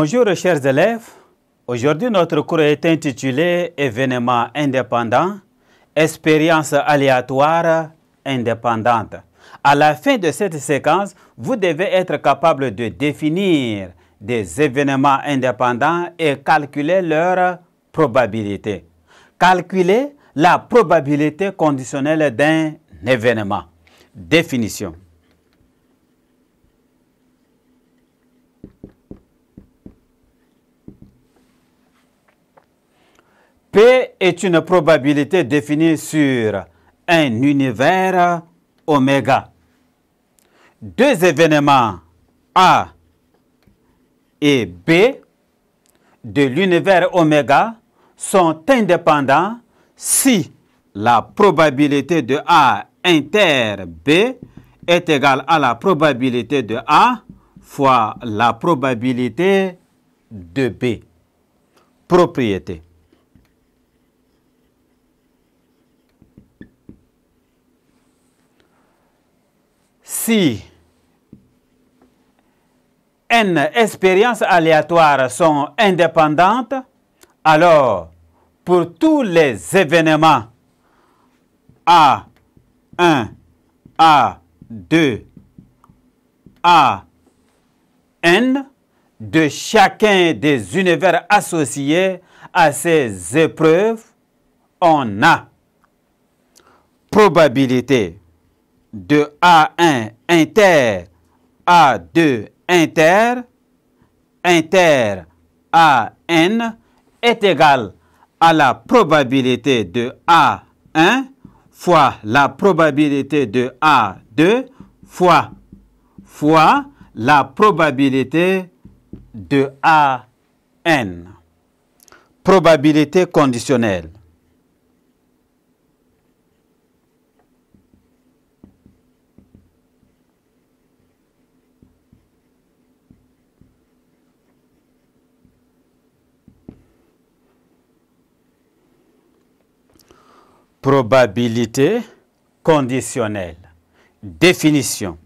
Bonjour chers élèves, aujourd'hui notre cours est intitulé Événements indépendants, expériences aléatoires indépendantes. À la fin de cette séquence, vous devez être capable de définir des événements indépendants et calculer leur probabilité. Calculer la probabilité conditionnelle d'un événement. Définition. P est une probabilité définie sur un univers oméga. Deux événements A et B de l'univers oméga sont indépendants si la probabilité de A inter B est égale à la probabilité de A fois la probabilité de B. Propriété. si N expériences aléatoires sont indépendantes, alors pour tous les événements A1, A2, n de chacun des univers associés à ces épreuves, on a probabilité de A1 inter A2 inter inter AN est égal à la probabilité de A1 fois la probabilité de A2 fois fois la probabilité de AN. Probabilité conditionnelle. Probabilité conditionnelle. Définition.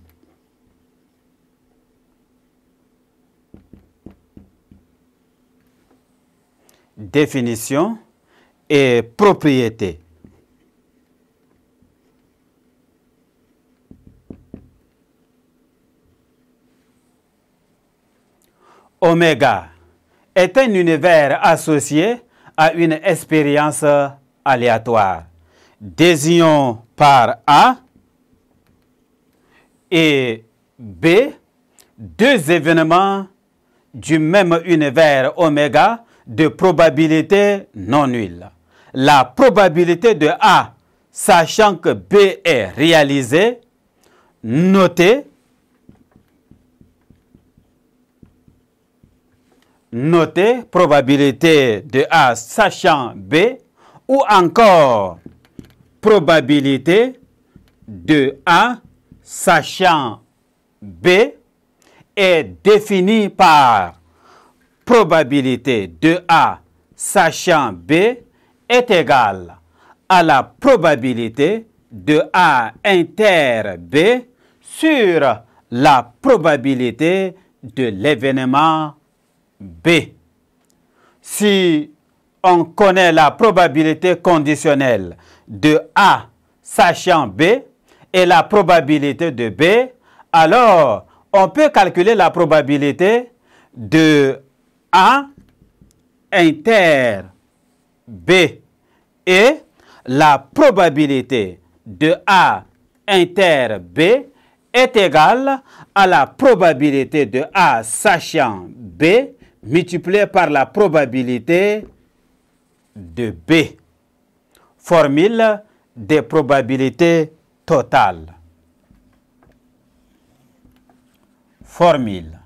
Définition et propriété. Oméga est un univers associé à une expérience aléatoire désignons par A et B deux événements du même univers oméga de probabilité non nulle. La probabilité de A, sachant que B est réalisée, notez, notée, probabilité de A sachant B, ou encore probabilité de A sachant B est définie par probabilité de A sachant B est égale à la probabilité de A inter B sur la probabilité de l'événement B. Si on connaît la probabilité conditionnelle de A sachant B et la probabilité de B, alors on peut calculer la probabilité de A inter B et la probabilité de A inter B est égale à la probabilité de A sachant B multipliée par la probabilité de B. Formule des probabilités totales. Formule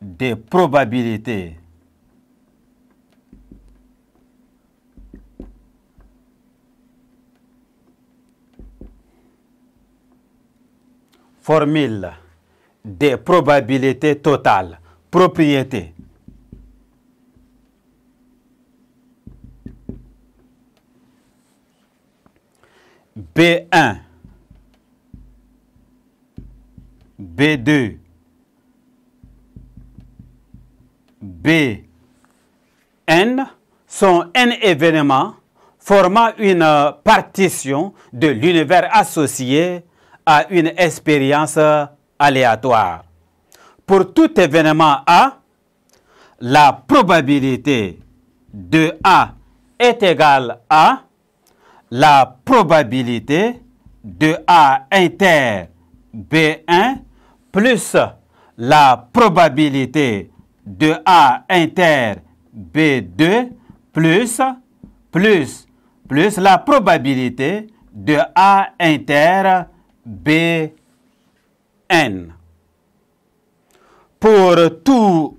des probabilités formule des probabilités totales, propriété B1, B2, BN sont N événement formant une partition de l'univers associé à une expérience aléatoire. Pour tout événement A, la probabilité de A est égale à la probabilité de A inter B1 plus la probabilité de A inter B2 plus, plus, plus la probabilité de A inter BN. Pour tout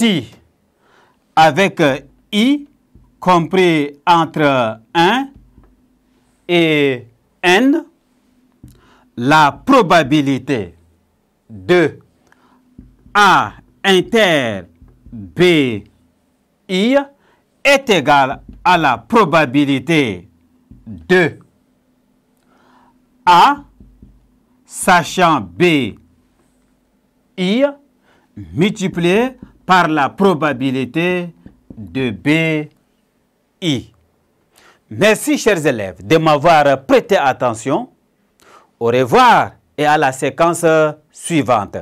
I avec I compris entre 1 et n, la probabilité de A inter I est égale à la probabilité de A, sachant I multiplié par la probabilité de B I. Merci, chers élèves, de m'avoir prêté attention. Au revoir et à la séquence suivante.